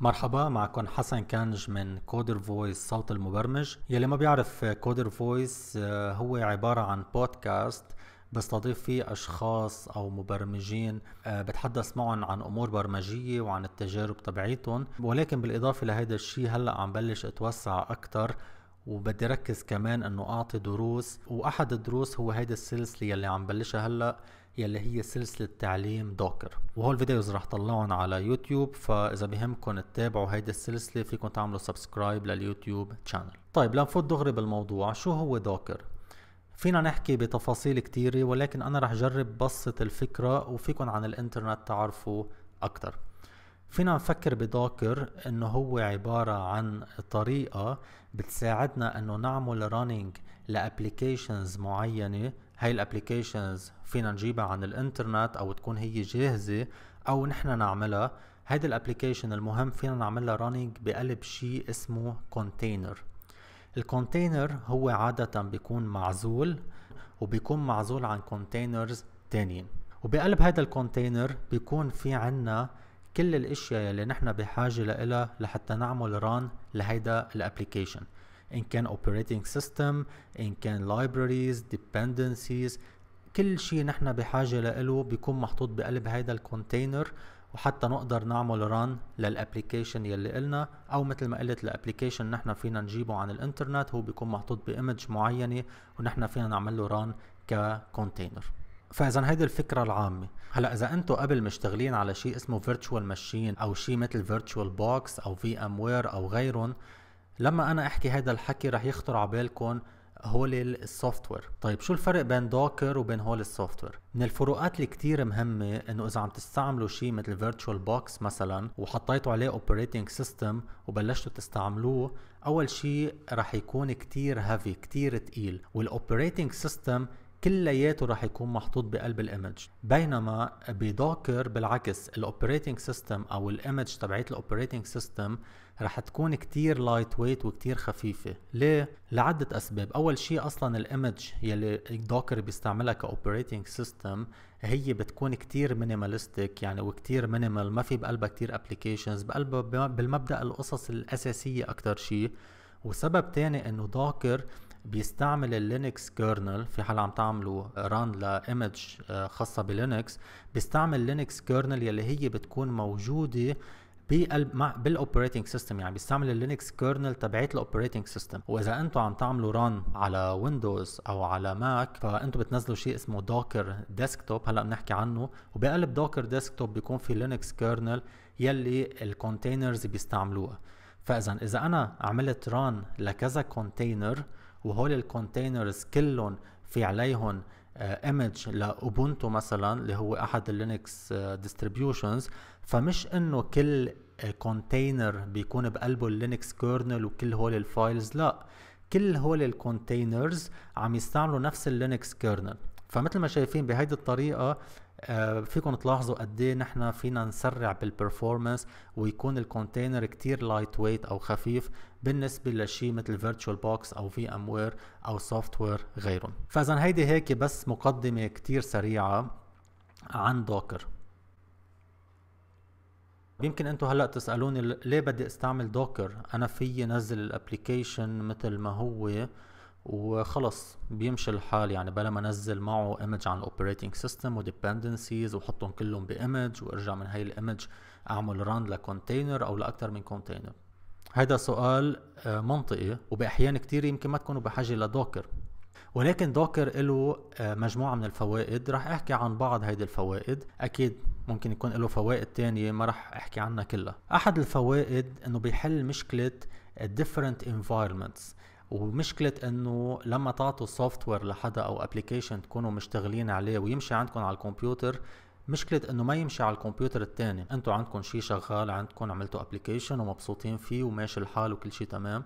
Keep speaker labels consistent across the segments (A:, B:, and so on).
A: مرحبا معكم حسن كنج من كودر فويس صوت المبرمج يلي ما بيعرف كودر فويس آه، هو عبارة عن بودكاست بستضيف فيه أشخاص أو مبرمجين آه، بتحدث معهم عن أمور برمجية وعن التجارب تبعيتهم ولكن بالإضافة لهذا الشيء هلأ عم بلش أتوسع أكتر وبدي ركز كمان انه اعطي دروس واحد الدروس هو هيدا السلسله يلي عم بلشها هلا يلي هي سلسلة تعليم دوكر وهول الفيديوز رح طلعهم على يوتيوب فإذا بهمكم تتابعوا هيدي السلسلة فيكم تعملوا سبسكرايب لليوتيوب تشانل طيب لنفوت دغري بالموضوع شو هو دوكر فينا نحكي بتفاصيل كتيرة ولكن أنا رح جرب بسط الفكرة وفيكم عن الإنترنت تعرفوا أكتر فينا نفكر بدوكر انه هو عبارة عن طريقة بتساعدنا انه نعمل رانينج لابليكيشنز معينة هاي الابليكيشنز فينا نجيبها عن الانترنت او تكون هي جاهزة او نحن نعملها هيدي الابليكيشن المهم فينا نعملها رانينج بقلب شيء اسمه كونتينر الكونتينر هو عادة بيكون معزول وبيكون معزول عن كونتينرز تانيين وبقلب هذا الكونتينر بيكون في عنا كل الاشياء اللي نحن بحاجه لها لحتى نعمل ران لهيدا الابلكيشن ان كان اوبريتنج سيستم ان كان لايبراريز ديبندنسيز كل شيء نحن بحاجه له بيكون محطوط بقلب هيدا الكونتينر وحتى نقدر نعمل ران للابلكيشن يلي قلنا او مثل ما قلت الابلكيشن نحن فينا نجيبه عن الانترنت هو بيكون محطوط بايمج معينه ونحن فينا نعمل له ران ككونتينر فاذا هيدي الفكره العامه هلا اذا انتم قبل مشتغلين على شيء اسمه فيرتشوال ماشين او شيء مثل فيرتشوال بوكس او في ام وير او غيرهم لما انا احكي هذا الحكي رح يخطر على بالكم هول السوفت وير طيب شو الفرق بين دوكر وبين هول السوفت وير من الفروقات اللي كتير مهمة انه اذا عم تستعملوا شيء مثل فيرتشوال بوكس مثلا وحطيتوا عليه اوبريتنج سيستم وبلشتوا تستعملوه اول شيء رح يكون كتير هافي كتير تقيل والاوبريتنج سيستم كلياته رح يكون محطوط بقلب الايمج بينما بدوكر بالعكس الاوبريتنج سيستم او الايمج تبعت الاوبريتنج سيستم رح تكون كتير لايت ويت وكتير خفيفة ليه؟ لعدة أسباب أول شيء أصلا الإيمج يلي دوكر بيستعملها كأوبريتنج سيستم هي بتكون كتير مينيماليستيك يعني وكتير مينيمال ما في بقلبها كتير أبليكيشنز بقلبها بالمبدأ القصص الأساسية أكتر شيء وسبب تاني انه دوكر بيستعمل اللينكس كيرنل في حال عم تعملوا ران لايمج آه، خاصه بلينكس بيستعمل لينكس كيرنل يلي هي بتكون موجوده بالاوبريتنج سيستم يعني بيستعمل اللينكس كيرنل تبعت الاوبريتنج سيستم واذا انتم عم تعملوا ران على ويندوز او على ماك فانتم بتنزلوا شيء اسمه دوكر ديسكتوب هلا بنحكي عنه وبقلب دوكر ديسكتوب بيكون في لينكس كيرنل يلي الكونتينرز بيستعملوها فاذا اذا انا عملت ران لكذا كونتينر وهول الكونتينرز كلهم في عليهم ايمج آه، لاوبونتو مثلا اللي هو احد اللينكس ديستريبيوشنز آه، فمش انه كل كونتينر آه، بيكون بقلبه اللينكس كيرنل وكل هول الفايلز لا كل هول الكونتينرز عم يستعملوا نفس اللينكس كيرنل فمثل ما شايفين بهيدي الطريقه آه، فيكم تلاحظوا قد ايه نحن فينا نسرع بالبرفورمانس ويكون الكونتينر كتير لايت ويت او خفيف بالنسبه لشيء مثل فيرتشوال بوكس او في ام وير او سوفت وير غيرهم فاذا هيدي هيك بس مقدمه كتير سريعه عن دوكر يمكن انتم هلا تسالوني ليه بدي استعمل دوكر انا فيي نزل الابلكيشن مثل ما هو وخلص بيمشي الحال يعني بلا ما انزل معه ايمج عن الاوبريتنج سيستم وديبندنسيز وحطهم كلهم بايمج وارجع من هاي الايمج اعمل ران لكونتينر او لاكثر من كونتينر هذا سؤال آه، منطقي وباحيان كتير يمكن ما تكونوا بحاجه لدوكر ولكن دوكر له آه، مجموعة من الفوائد رح احكي عن بعض هيدي الفوائد اكيد ممكن يكون له فوائد تانية ما رح احكي عنها كلها احد الفوائد انه بيحل مشكلة different environments ومشكلة انه لما تعطوا سوفت وير لحدا او ابلكيشن تكونوا مشتغلين عليه ويمشي عندكم على الكمبيوتر مشكلة انه ما يمشي على الكمبيوتر الثاني، انتم عندكم شيء شغال عندكم عملتوا ابلكيشن ومبسوطين فيه وماشي الحال وكل شيء تمام،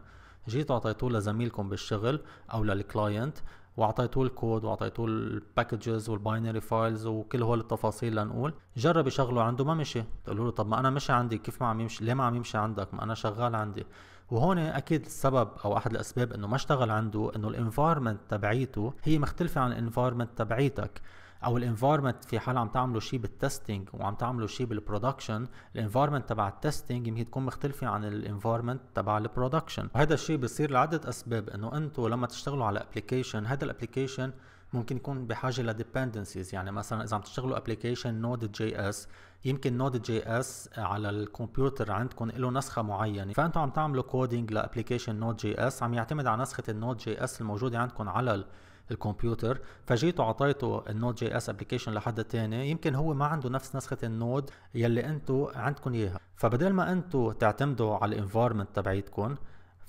A: جيتوا اعطيتوه لزميلكم بالشغل او للكلاينت واعطيتوه الكود واعطيتوه الباكجز والباينري فايلز وكل هول التفاصيل لنقول جرب يشغله عنده ما مشي تقولوا له طب ما انا مشي عندي كيف ما عم يمشي ليه ما عم يمشي عندك ما انا شغال عندي وهون اكيد السبب او احد الاسباب انه ما اشتغل عنده انه الانفايرمنت تبعيته هي مختلفه عن الانفايرمنت تبعيتك او الانفايرمنت في حال عم تعملوا شيء بالتستنج وعم تعملوا شيء بالبرودكشن الانفايرمنت تبع التستنج يمكن تكون مختلفه عن الانفايرمنت تبع البرودكشن وهذا الشيء بيصير لعده اسباب انه انتم لما تشتغلوا على ابلكيشن هذا الابلكيشن ممكن يكون بحاجه لديبندنسيز يعني مثلا اذا عم تشتغلوا ابلكيشن نود جي اس يمكن نود جي اس على الكمبيوتر عندكم له نسخه معينه فانتم عم تعملوا كودينج لابلكيشن نود جي اس عم يعتمد على نسخه النود جي اس الموجوده عندكم على الكمبيوتر فجيتوا اعطيتوا النود جي اس ابلكيشن لحد تاني يمكن هو ما عنده نفس نسخه النود يلي انتم عندكم اياها فبدل ما انتم تعتمدوا على الانفايرمنت تبعيتكم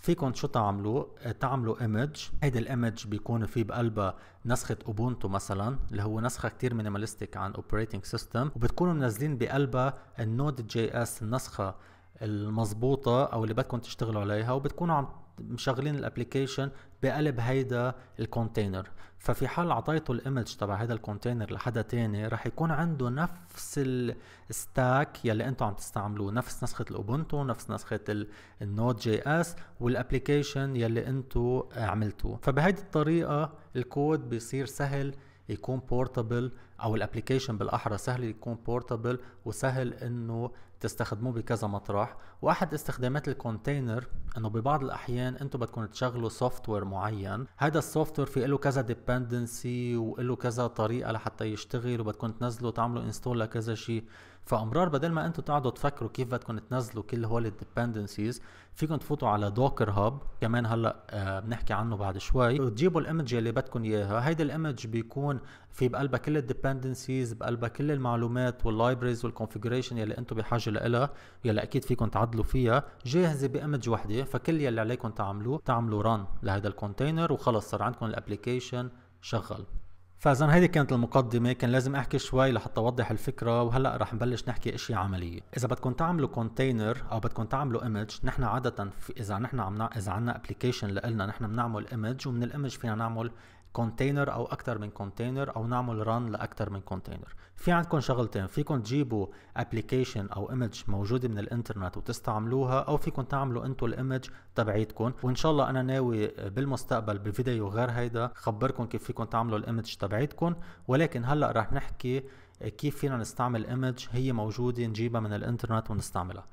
A: فيكم شو تعملوا تعملوا ايمج هيدا الايمج بيكون في بقلبها نسخه اوبونتو مثلا اللي هو نسخه كتير مينيماليستيك عن اوبريتنج سيستم وبتكونوا منزلين بقلبها النود جي اس النسخه المضبوطة أو اللي بدكم تشتغلوا عليها وبتكونوا عم مشغلين الابلكيشن بقلب هيدا الكونتينر ففي حال اعطيته الايمج تبع هذا الكونتينر لحدا تاني رح يكون عنده نفس الستاك يلي انتم عم تستعملوه نفس نسخه الاوبونتو نفس نسخه النود جي اس والابلكيشن يلي انتم عملتوه فبهيدي الطريقه الكود بيصير سهل يكون بورتابل او الابلكيشن بالاحرى سهل يكون بورتابل وسهل انه تستخدموه بكذا مطرح واحد استخدامات الكونتينر انه ببعض الاحيان انتم بدكم تشغلوا سوفت وير معين هذا السوفت وير في له كذا ديبندنسي وله كذا طريقه لحتى يشتغل وبدكم تنزلوا تعملوا انستول لكذا شيء فامرار بدل ما انتم تقعدوا تفكروا كيف بدكم تنزلوا كل هول الديبندنسيز فيكم تفوتوا على دوكر هاب كمان هلا آه، بنحكي عنه بعد شوي وتجيبوا الايمج اللي بدكم اياها هيدا الايمج بيكون في بقلبها كل الديبندنسيز بقلبها كل المعلومات واللايبرز والكونفيجريشن يلي انتم بحاجه لها يلي اكيد فيكم تعدلوا فيها جاهزه بايمج وحده فكل يلي عليكم تعملوه تعملوا ران لهذا الكونتينر وخلص صار عندكم الابلكيشن شغال فاذا هيدي كانت المقدمه كان لازم احكي شوي لحتى اوضح الفكره وهلا رح نبلش نحكي اشياء عمليه اذا بدكم تعملوا كونتينر او بدكم تعملوا ايمج نحن عاده في اذا نحن عم اذا عندنا ابلكيشن لنا نحن بنعمل ايمج ومن الايمج فينا نعمل كونتينر او اكثر من كونتينر او نعمل ران لاكثر من كونتينر في عندكم شغلتين فيكم تجيبوا ابلكيشن او ايمج موجوده من الانترنت وتستعملوها او فيكم تعملوا انتم الايمج تبعيتكم وان شاء الله انا ناوي بالمستقبل بفيديو غير هيدا خبركم كيف فيكم تعملوا الايمج تبعيتكم ولكن هلا رح نحكي كيف فينا نستعمل ايمج هي موجوده نجيبها من الانترنت ونستعملها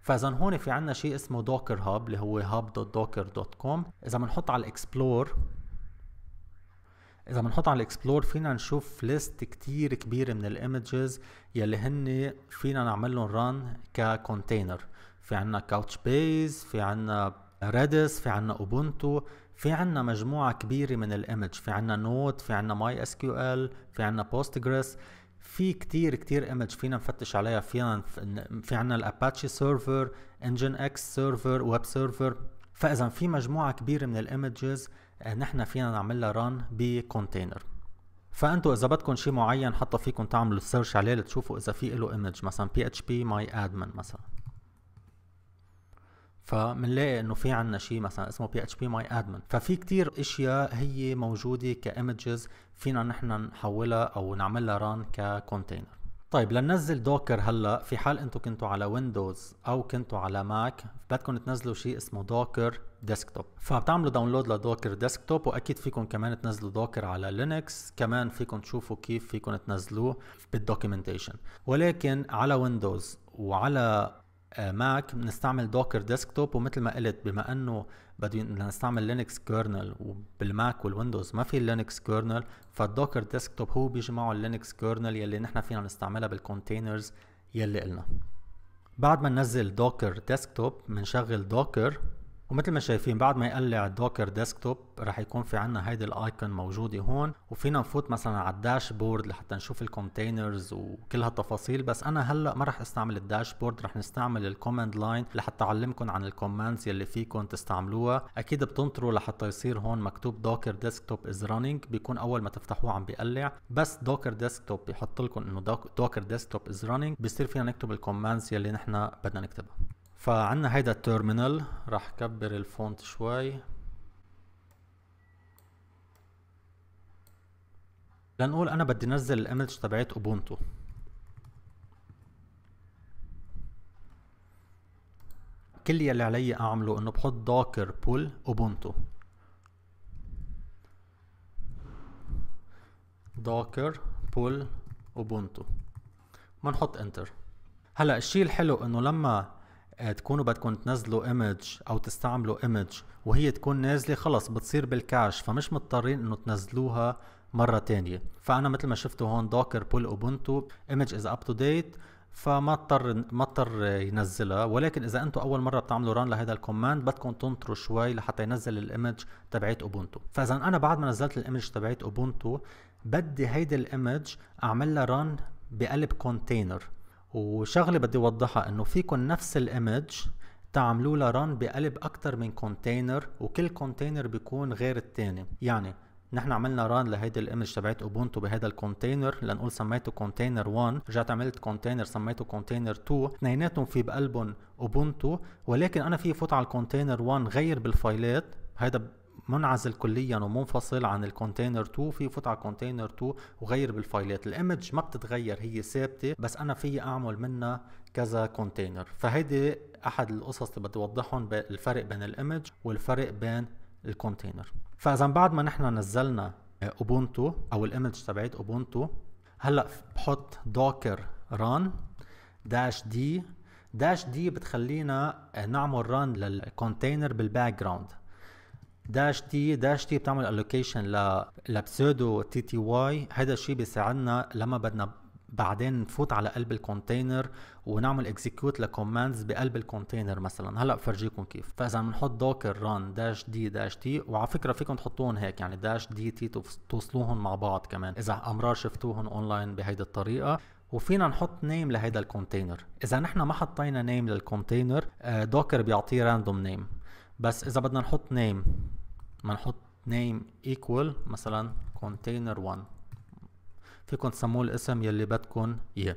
A: فاذا هون في عندنا شيء اسمه دوكر هاب اللي هو هاب دوكر دوت كوم اذا بنحط على الاكسبلور اذا بنحط على الاكسبلور فينا نشوف ليست كتير كبيره من الايمجز يلي هن فينا نعمل لهم ران ككونتينر في عنا كاوتش بيز في عنا ريدس في عنا اوبونتو في عنا مجموعة كبيرة من الايمج في عنا نوت في عنا ماي اس كيو ال في عنا بوستجريس في كتير كتير ايمج فينا نفتش عليها فينا في عنا الاباتشي سيرفر انجن اكس سيرفر ويب سيرفر فاذا في مجموعة كبيرة من الايمجز نحن فينا نعمل لها ران بكونتينر فانتوا اذا بدكم شيء معين حتى فيكم تعملوا سيرش عليه لتشوفوا اذا في له ايمج مثلا بي اتش بي ماي ادمن مثلا فمنلاقي انه في عندنا شيء مثلا اسمه بي اتش بي ماي ادمن ففي كتير اشياء هي موجوده كايمجز فينا نحن نحولها او نعملها ران ككونتينر طيب لننزل دوكر هلا في حال انتم كنتوا على ويندوز او كنتوا على ماك بدكم تنزلوا شيء اسمه دوكر ديسكتوب فبتعملوا داونلود لدوكر ديسكتوب واكيد فيكم كمان تنزلوا دوكر على لينكس كمان فيكم تشوفوا كيف فيكم تنزلوه بالدوكيومنتيشن ولكن على ويندوز وعلى ماك آه، بنستعمل دوكر ديسكتوب ومثل ما قلت بما انه بدنا نستعمل لينكس كيرنل وبالماك والويندوز ما في لينكس كيرنل فالدوكر ديسكتوب هو بيجي اللينكس كيرنل يلي نحن فينا نستعملها بالكونتينرز يلي قلنا بعد ما ننزل دوكر ديسكتوب بنشغل دوكر ومثل ما شايفين بعد ما يقلع الدوكر ديسكتوب رح يكون في عنا هيدي الايكون موجودة هون وفينا نفوت مثلا على الداشبورد لحتى نشوف الكونتينرز وكل هالتفاصيل بس انا هلا ما رح استعمل الداشبورد رح نستعمل الكوماند لاين لحتى اعلمكم عن الكوماندز يلي فيكم تستعملوها اكيد بتنطروا لحتى يصير هون مكتوب دوكر ديسكتوب از رانينج بيكون اول ما تفتحوه عم بيقلع بس دوكر ديسكتوب بيحط لكم انه دوكر ديسكتوب از رانينج بيصير فينا نكتب الكوماندز يلي نحن بدنا نكتبها فعنا هيدا التيرمينال راح كبر الفونت شوي لنقول انا بدي انزل الايمج تبعت اوبونتو كل يلي علي اعمله انه بحط داكر بول اوبونتو داكر بول اوبونتو بنحط انتر هلا الشيء الحلو انه لما آه، تكونوا بدكم تنزلوا ايمج او تستعملوا ايمج وهي تكون نازله خلص بتصير بالكاش فمش مضطرين انه تنزلوها مره تانية فانا مثل ما شفتوا هون دوكر بول اوبونتو ايمج از اب تو ديت فما اضطر ما اضطر ينزلها ولكن اذا انتم اول مره بتعملوا ران لهذا الكوماند بدكم تنطروا شوي لحتى ينزل الايمج تبعت اوبونتو فاذا انا بعد ما نزلت الايمج تبعت اوبونتو بدي هيدي الايمج اعمل لها ران بقلب كونتينر وشغله بدي اوضحها انه فيكم نفس الايمج تعملوا لها ران بقلب اكثر من كونتينر وكل كونتينر بيكون غير الثاني يعني نحن عملنا ران لهيدي الايمج تبعت اوبونتو بهذا الكونتينر لنقول سميته كونتينر 1 رجعت عملت كونتينر سميته كونتينر 2 اثنيناتهم في بقلبهم اوبونتو ولكن انا في فوت على الكونتينر 1 غير بالفايلات هذا منعزل كليا ومنفصل عن الكونتينر 2 في فوت على كونتينر 2 وغير بالفايلات الايمج ما بتتغير هي ثابته بس انا في اعمل منها كذا كونتينر فهيدي احد القصص اللي بدي اوضحهم الفرق بين الايمج والفرق بين الكونتينر فاذا بعد ما نحن نزلنا اوبونتو او الايمج تبعت اوبونتو هلا بحط دوكر ران داش دي داش دي بتخلينا نعمل ران للكونتينر بالباك جراوند داش تي داش تي بتعمل الوكيشن ل لبسودو تي تي واي هذا الشيء بيساعدنا لما بدنا بعدين نفوت على قلب الكونتينر ونعمل اكزيكيوت لكوماندز بقلب الكونتينر مثلا هلا بفرجيكم كيف فاذا بنحط دوكر ران داش دي داش تي وعلى فكره فيكم تحطوهم هيك يعني داش دي تي توصلوهم مع بعض كمان اذا امرار شفتوهم اونلاين بهيدي الطريقه وفينا نحط نيم لهيدا الكونتينر اذا نحن ما حطينا نيم للكونتينر دوكر بيعطيه راندوم نيم بس اذا بدنا نحط name بنحط name equal مثلا container 1 فيكم تسموه الاسم يلي بدكم اياه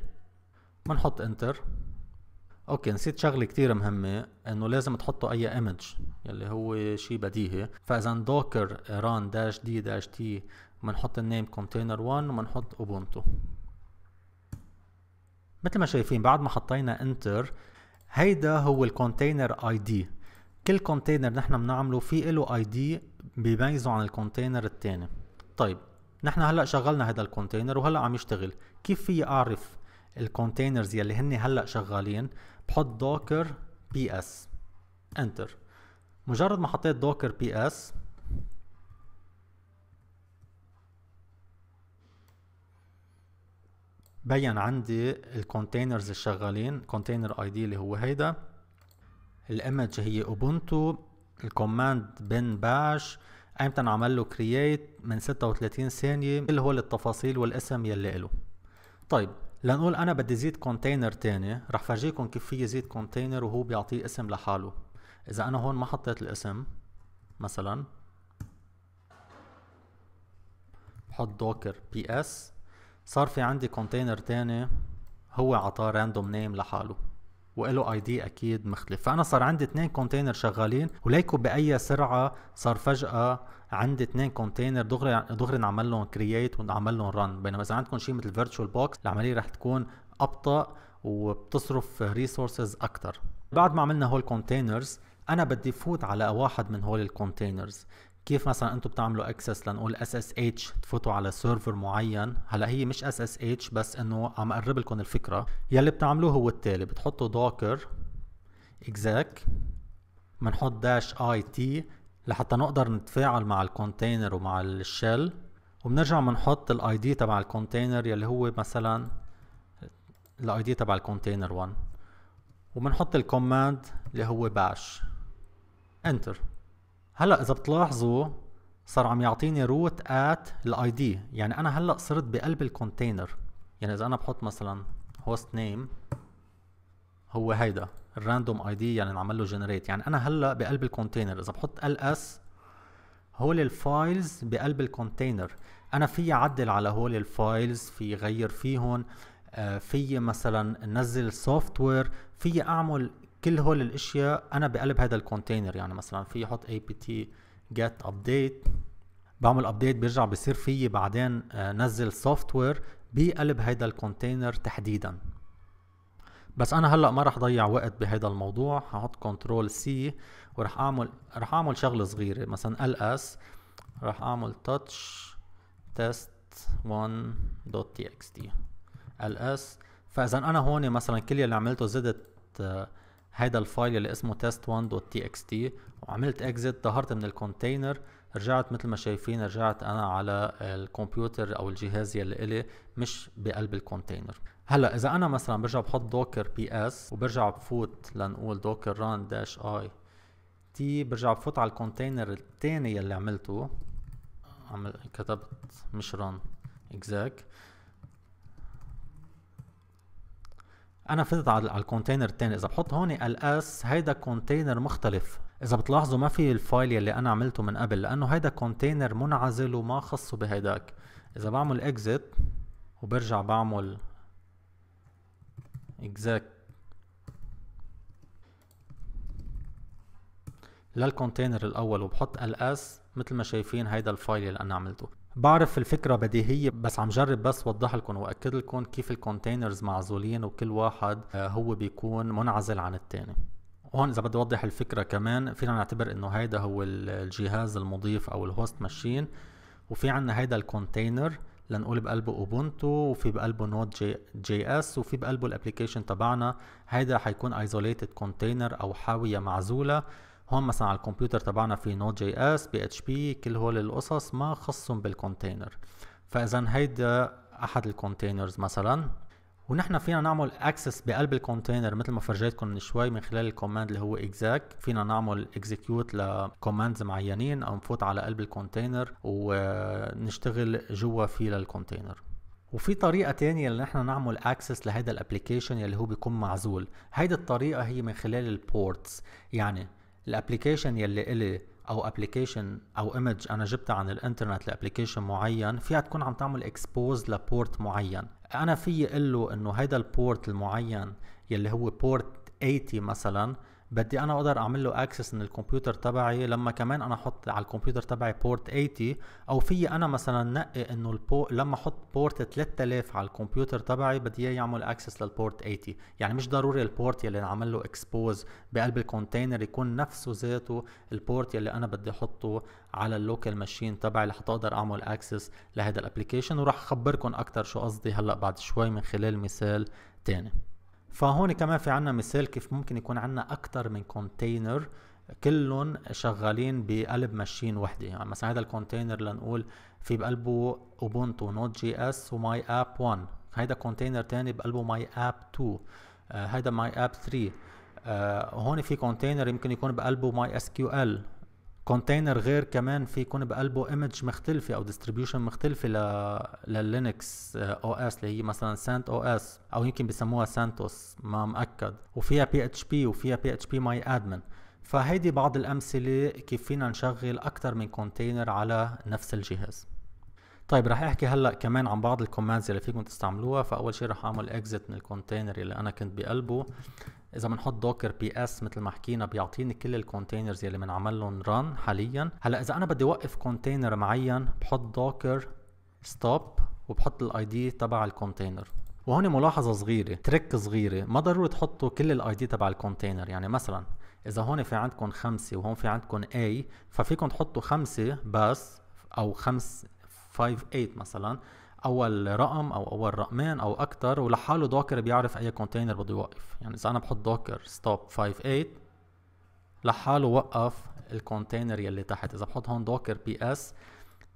A: بنحط انتر اوكي نسيت شغله كتير مهمه انه لازم تحطوا اي ايمج يلي هو شيء بديهي فاذا دوكر ران داش دي داش تي بنحط النيم كونتينر 1 وبنحط اوبونتو مثل ما شايفين بعد ما حطينا انتر هيدا هو الكونتينر اي دي كل كونتينر نحن بنعمله في له اي دي بيميزه عن الكونتينر الثاني طيب نحن هلا شغلنا هذا الكونتينر وهلا عم يشتغل كيف في اعرف الكونتينرز يلي هن هلا شغالين بحط دوكر بي اس انتر مجرد ما حطيت دوكر بي اس بين عندي الكونتينرز الشغالين كونتينر اي دي اللي هو هيدا الإيمج هي أوبونتو الكوماند بن باش ايمتى عمل له كرييت من 36 ثانية كل هول التفاصيل والاسم يلي إله طيب لنقول أنا بدي زيد كونتينر تاني رح فرجيكم كيف في زيد كونتينر وهو بيعطيه اسم لحاله إذا أنا هون ما حطيت الاسم مثلا بحط دوكر بي اس صار في عندي كونتينر تاني هو عطاه راندوم نيم لحاله وله اي دي اكيد مختلف فانا صار عندي اثنين كونتينر شغالين وليكوا باي سرعه صار فجاه عندي اثنين كونتينر دغري دغري نعمل لهم كرييت ونعمل لهم رن بينما اذا عندكم شيء مثل فيرتشوال بوكس العمليه رح تكون ابطا وبتصرف ريسورسز اكثر بعد ما عملنا هول كونتينرز انا بدي فوت على واحد من هول الكونتينرز كيف مثلا انتم بتعملوا اكسس لنقول اس اس اتش تفوتوا على سيرفر معين هلا هي مش اس اس اتش بس انه عم اقرب لكم الفكره يلي بتعملوه هو التالي بتحطوا دوكر اكزاك بنحط داش اي تي لحتى نقدر نتفاعل مع الكونتينر ومع الشيل وبنرجع بنحط الاي دي تبع الكونتينر يلي هو مثلا الاي دي تبع الكونتينر 1 وبنحط الكوماند اللي هو باش انتر هلا اذا بتلاحظوا صار عم يعطيني روت ات الاي دي يعني انا هلا صرت بقلب الكونتينر يعني اذا انا بحط مثلا هوست نيم هو هيدا الراندوم اي دي يعني نعمل له جنريت يعني انا هلا بقلب الكونتينر اذا بحط ال اس هول الفايلز بقلب الكونتينر انا في اعدل على هول الفايلز في غير فيهم آه، في مثلا نزل سوفت وير في اعمل كل هول الاشياء انا بقلب هذا الكونتينر يعني مثلا في احط اي بي تي جيت ابديت بعمل ابديت بيرجع بصير فيي بعدين آه، نزل سوفت وير بقلب هذا الكونتينر تحديدا بس انا هلا ما رح ضيع وقت بهذا الموضوع هحط كنترول سي ورح اعمل رح اعمل شغله صغيره مثلا ال اس رح اعمل تاتش تيست 1.txt ls فاذا انا هون مثلا كل اللي عملته زدت آه، هيدا الفايل اللي اسمه test1.txt وعملت exit ظهرت من الكونتينر رجعت مثل ما شايفين رجعت انا على الكمبيوتر او الجهاز يلي الي مش بقلب الكونتينر هلا اذا انا مثلا برجع بحط دوكر بي اس وبرجع بفوت لنقول دوكر ران داش اي تي برجع بفوت على الكونتينر الثاني يلي عملته عمل كتبت مش ران اكزاك انا فزت على الكونتينر الثاني اذا بحط هون الاس هيدا كونتينر مختلف اذا بتلاحظوا ما في الفايل يلي انا عملته من قبل لانه هيدا كونتينر منعزل وما خصه بهيداك اذا بعمل اكزيت وبرجع بعمل اكزاك للكونتينر الاول وبحط الاس مثل ما شايفين هيدا الفايل اللي انا عملته بعرف الفكرة بديهية بس عم جرب بس وضح لكم واكد لكم كيف الكونتينرز معزولين وكل واحد آه، هو بيكون منعزل عن الثاني هون اذا بدي اوضح الفكره كمان فينا نعتبر انه هيدا هو الجهاز المضيف او الهوست ماشين وفي عندنا هيدا الكونتينر لنقول بقلبه اوبونتو وفي بقلبه نود جي, جي اس وفي بقلبه الابلكيشن تبعنا هيدا حيكون ايزوليتد كونتينر او حاويه معزوله هون مثلا على الكمبيوتر تبعنا في نود جي اس بي اتش بي كل هول القصص ما خصهم بالكونتينر فاذا هيدا احد الكونتينرز مثلا ونحن فينا نعمل اكسس بقلب الكونتينر مثل ما فرجيتكم من شوي من خلال الكوماند اللي هو اكزاك فينا نعمل execute لكوماندز معينين او نفوت على قلب الكونتينر ونشتغل جوا فيه للكونتينر وفي طريقة تانية اللي نحن نعمل اكسس لهذا الابلكيشن اللي هو بيكون معزول هيدي الطريقة هي من خلال البورتس يعني الابلكيشن يلي الي او ابلكيشن او ايمج انا جبتها عن الانترنت لابلكيشن معين فيها تكون عم تعمل اكسبوز لبورت معين انا في له انه هيدا البورت المعين يلي هو بورت 80 مثلا بدي انا اقدر اعمل له اكسس من الكمبيوتر تبعي لما كمان انا احط على الكمبيوتر تبعي بورت 80 او في انا مثلا نقي انه البو لما احط بورت 3000 على الكمبيوتر تبعي بدي اياه يعمل اكسس للبورت 80 يعني مش ضروري البورت يلي انعمل له اكسبوز بقلب الكونتينر يكون نفسه ذاته البورت يلي انا بدي احطه على اللوكال ماشين تبعي لحتى اقدر اعمل اكسس لهذا الابلكيشن وراح اخبركم اكثر شو قصدي هلا بعد شوي من خلال مثال تاني فهون كمان في عنا مثال كيف ممكن يكون عنا أكتر من كونتينر كلهم شغالين بقلب ماشين وحدة يعني مثلا هذا الكونتينر لنقول في بقلبه اوبونتو نوت جي اس وماي اب 1 هيدا كونتينر تاني بقلبه ماي اب 2 هيدا ماي اب 3 هون في كونتينر يمكن يكون بقلبه ماي اس كيو ال كونتينر غير كمان في يكون بقلبه ايمج مختلفه او ديستريبيوشن مختلفه ل للينكس او اس اللي هي مثلا سانت او اس او يمكن بسموها سانتوس ما مأكد وفيها بي اتش بي وفيها بي اتش بي ماي ادمن فهيدي بعض الامثله كيف فينا نشغل اكثر من كونتينر على نفس الجهاز طيب رح احكي هلا كمان عن بعض الكوماندز اللي فيكم تستعملوها فاول شيء رح اعمل اكزيت من الكونتينر اللي انا كنت بقلبه اذا بنحط دوكر بي اس مثل ما حكينا بيعطيني كل الكونتينرز يلي بنعمل لهم ران حاليا هلا اذا انا بدي اوقف كونتينر معين بحط دوكر ستوب وبحط الاي دي تبع الكونتينر وهون ملاحظه صغيره تريك صغيره ما ضروري تحطوا كل الاي دي تبع الكونتينر يعني مثلا اذا هون في عندكم خمسة وهون في عندكم اي ففيكم تحطوا خمسة بس او خمس 5 8 مثلا اول رقم او اول رقمين او اكثر ولحاله دوكر بيعرف اي كونتينر بده يوقف يعني اذا انا بحط دوكر ستوب 58 لحاله وقف الكونتينر يلي تحت اذا بحط هون دوكر بي اس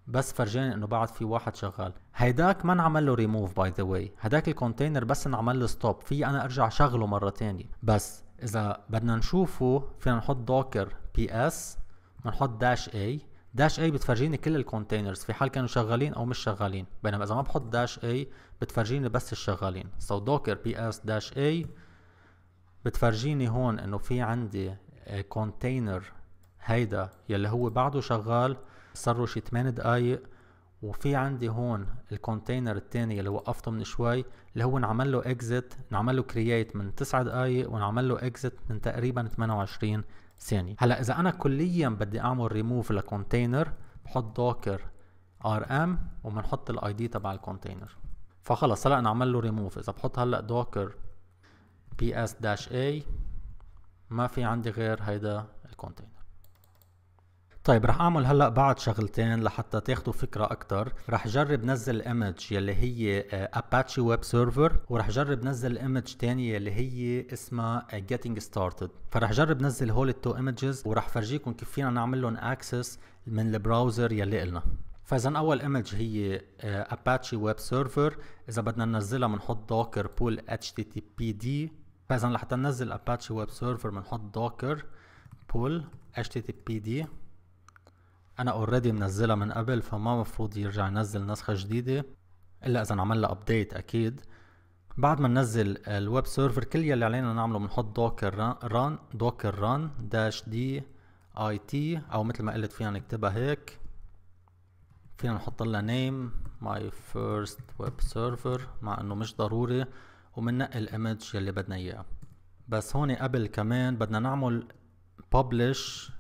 A: بس فرجاني انه بعد في واحد شغال هيداك ما انعمل له ريموف باي ذا واي هداك الكونتينر بس انعمل له ستوب في انا ارجع شغله مره تانية بس اذا بدنا نشوفه فينا نحط دوكر بي اس بنحط داش اي داش اي بتفرجيني كل الكونتينرز في حال كانوا شغالين او مش شغالين بينما اذا ما بحط داش اي بتفرجيني بس الشغالين سو دوكر بي اس داش اي بتفرجيني هون انه في عندي كونتينر إيه هيدا يلي هو بعده شغال صار له شي 8 دقايق وفي عندي هون الكونتينر التاني اللي وقفته من شوي اللي هو انعمل له اكزيت انعمل له كرييت من 9 دقايق وانعمل له اكزت من تقريبا 28 ثاني هلا اذا انا كليا بدي اعمل ريموف لكونتينر بحط دوكر ار ام وبنحط الاي دي تبع الكونتينر فخلص هلا نعمل له ريموف اذا بحط هلا دوكر بي اس داش اي ما في عندي غير هيدا الكونتينر طيب رح اعمل هلا بعد شغلتين لحتى تاخذوا فكره اكثر رح جرب نزل ايمج يلي هي اباتشي ويب سيرفر ورح جرب نزل ايمج ثانيه يلي هي اسمها جيتنج آه، ستارتد فرح جرب نزل هول التو ايمجز ورح فرجيكم كيف فينا نعمل لهم اكسس من البراوزر يلي قلنا فاذا اول ايمج هي اباتشي ويب سيرفر اذا بدنا ننزلها بنحط دوكر بول اتش تي تي بي دي فاذا لحتى ننزل اباتشي ويب سيرفر بنحط دوكر بول اتش تي تي بي دي انا اوريدي منزلها من قبل فما مفروض يرجع ينزل نسخة جديدة الا اذا نعمل لها ابديت اكيد بعد ما ننزل الويب سيرفر كل يلي علينا نعمله بنحط دوكر ران دوكر ران داش دي اي تي او مثل ما قلت فينا نكتبها هيك فينا نحط لها نيم ماي فيرست ويب سيرفر مع انه مش ضروري ومننقي الايمج يلي بدنا اياه بس هون قبل كمان بدنا نعمل ببلش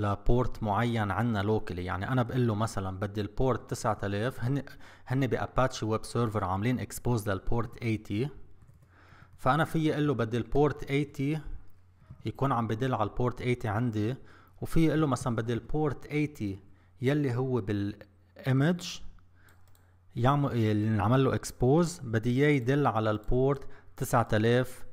A: لبورت معين عنا لوكلي يعني انا بقول له مثلا بدي البورت 9000 هن هن باباتشي ويب سيرفر عاملين اكسبوز للبورت 80 فانا في اقول له بدي البورت 80 يكون عم بدل على البورت 80 عندي وفي اقول له مثلا بدي البورت 80 يلي هو بالايمج يعمل ينعمل له اكسبوز بدي اياه يدل على البورت 9000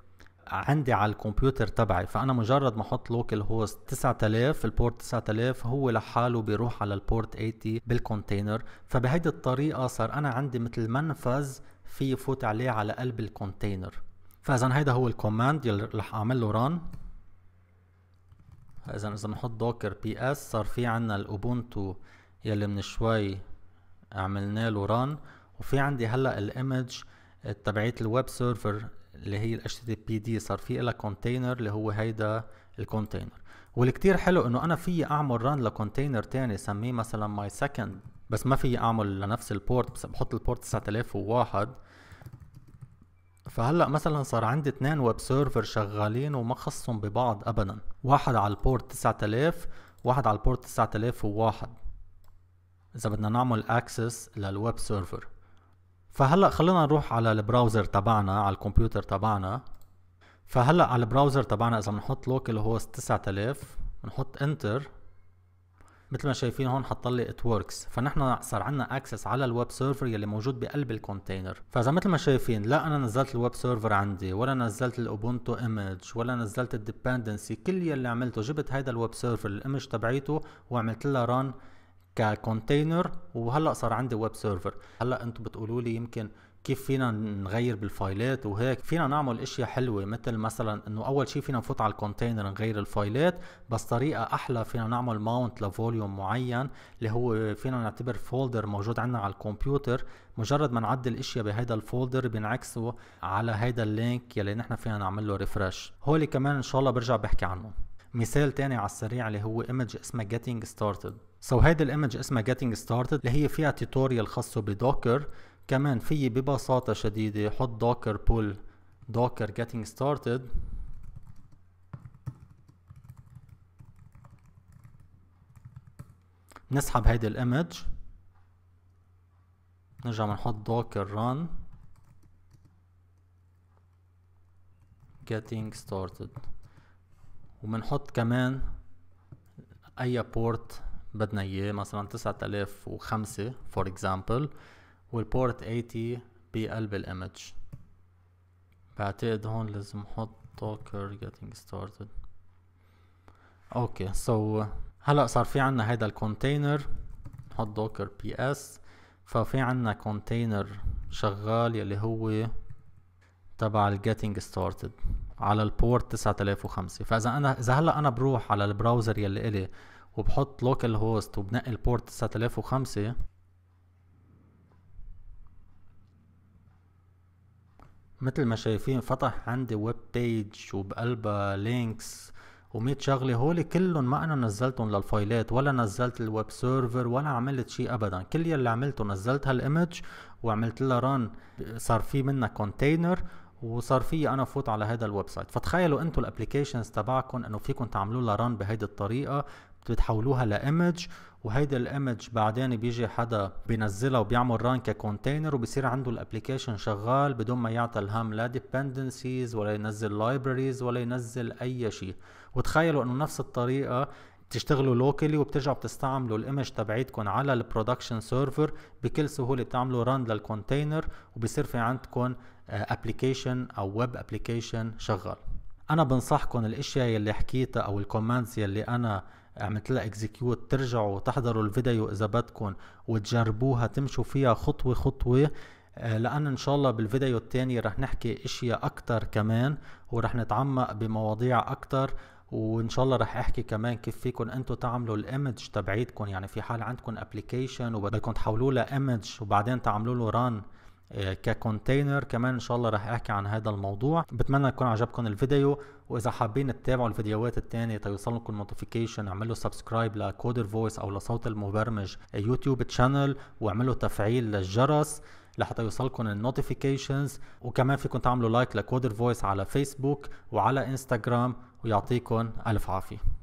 A: عندي على الكمبيوتر تبعي فانا مجرد ما احط لوكال هوست 9000 البورت 9000 هو لحاله بيروح على البورت 80 بالكونتينر فبهيدي الطريقه صار انا عندي مثل منفذ في فوت عليه على قلب الكونتينر فاذا هيدا هو الكوماند يلي رح اعمل له ران فاذا اذا بنحط دوكر بي اس صار في عنا الاوبونتو يلي من شوي عملنا له ران وفي عندي هلا الايمج تبعيت الويب سيرفر اللي هي ال HTTP دي صار في لها كونتينر اللي هو هيدا الكونتينر والكتير حلو انه انا في اعمل ران لكونتينر تاني سميه مثلا ماي سكند بس ما في اعمل لنفس البورت بس بحط البورت 9001 فهلا مثلا صار عندي اثنين ويب سيرفر شغالين وما خصهم ببعض ابدا واحد على البورت 9000 واحد على البورت 9001 اذا بدنا نعمل اكسس للويب سيرفر فهلا خلينا نروح على البراوزر تبعنا على الكمبيوتر تبعنا فهلا على البراوزر تبعنا اذا بنحط لوكال هوست 9000 بنحط انتر مثل ما شايفين هون حط لي ات وركس فنحن صار عندنا اكسس على الويب سيرفر يلي موجود بقلب الكونتينر فاذا مثل ما شايفين لا انا نزلت الويب سيرفر عندي ولا نزلت الاوبونتو ايمج ولا نزلت الديبندنسي كل يلي عملته جبت هيدا الويب سيرفر الايمج تبعيته وعملت لها ران ككونتينر وهلا صار عندي ويب سيرفر هلا انتم بتقولوا لي يمكن كيف فينا نغير بالفايلات وهيك فينا نعمل اشياء حلوه مثل مثلا انه اول شيء فينا نفوت على الكونتينر نغير الفايلات بس طريقه احلى فينا نعمل ماونت لفوليوم معين اللي هو فينا نعتبر فولدر موجود عندنا على الكمبيوتر مجرد ما نعدل اشياء بهذا الفولدر بنعكسه على هذا اللينك يلي نحن فينا نعمل له ريفرش هولي كمان ان شاء الله برجع بحكي عنه مثال تاني على السريع اللي هو ايمج اسمه جيتنج ستارتد سو so, هيدي الايمج اسمها getting started اللي هي فيها توتوريال خاصه بدوكر كمان في ببساطة شديدة حط دوكر pull docker getting started نسحب هيدي الايمج نرجع بنحط docker run getting started وبنحط كمان اي بورت بدنا اياه مثلا 9005 فور اكزامبل والبورت 80 بقلب الايمج بعتقد هون لازم احط توكر getting started اوكي سو هلا صار في عنا هيدا الكونتينر نحط دوكر بي اس ففي عنا كونتينر شغال يلي هو تبع الجيتنج ستارتد على البورت 9005 فاذا انا اذا هلا انا بروح على البراوزر يلي الي وبحط لوكال هوست وبنقي البورت 9005 مثل ما شايفين فتح عندي ويب بيج وبقلبها لينكس ومية شغلة هولي كلهم ما انا نزلتهم للفايلات ولا نزلت الويب سيرفر ولا عملت شيء ابدا كل يلي عملته نزلت هالايمج وعملت لها ران صار في منها كونتينر وصار في انا فوت على هذا الويب سايت فتخيلوا انتم الابلكيشنز تبعكم انه فيكم تعملوا لها ران بهيدي الطريقه بتحولوها لايمج وهيدا الايمج بعدين بيجي حدا بينزلها وبيعمل ران ككونتينر وبصير عنده الابلكيشن شغال بدون ما يعطى الهام لا ديبندنسيز ولا ينزل لايبريز ولا ينزل اي شيء وتخيلوا انه نفس الطريقه بتشتغلوا لوكالي وبترجعوا بتستعملوا الايمج تبعيتكم على البرودكشن سيرفر بكل سهوله بتعملوا ران للكونتينر وبصير في عندكم ابلكيشن آه، او ويب ابلكيشن شغال انا بنصحكم الاشياء يلي حكيتها او الكومنتس يلي انا عملت لها اكزيكيوت ترجعوا وتحضروا الفيديو اذا بدكم وتجربوها تمشوا فيها خطوه خطوه آه، لأن إن شاء الله بالفيديو الثاني رح نحكي إشياء اكثر كمان ورح نتعمق بمواضيع اكثر وان شاء الله رح احكي كمان كيف فيكم انتم تعملوا الايمج تبعيتكم يعني في حال عندكم ابلكيشن وبدكم تحولوه لايمج وبعدين تعملوا له ران آه، ككونتينر كمان ان شاء الله رح احكي عن هذا الموضوع بتمنى يكون عجبكم الفيديو واذا حابين تتابعوا الفيديوهات الثانيه توصلكم طيب النوتيفيكيشن اعملوا سبسكرايب لكودر فويس او لصوت المبرمج آه، يوتيوب تشانل واعملوا تفعيل للجرس لحتى يوصلكم النوتيفيكيشنز وكمان فيكم تعملوا لايك لكودر فويس على فيسبوك وعلى انستغرام ويعطيكم الف عافيه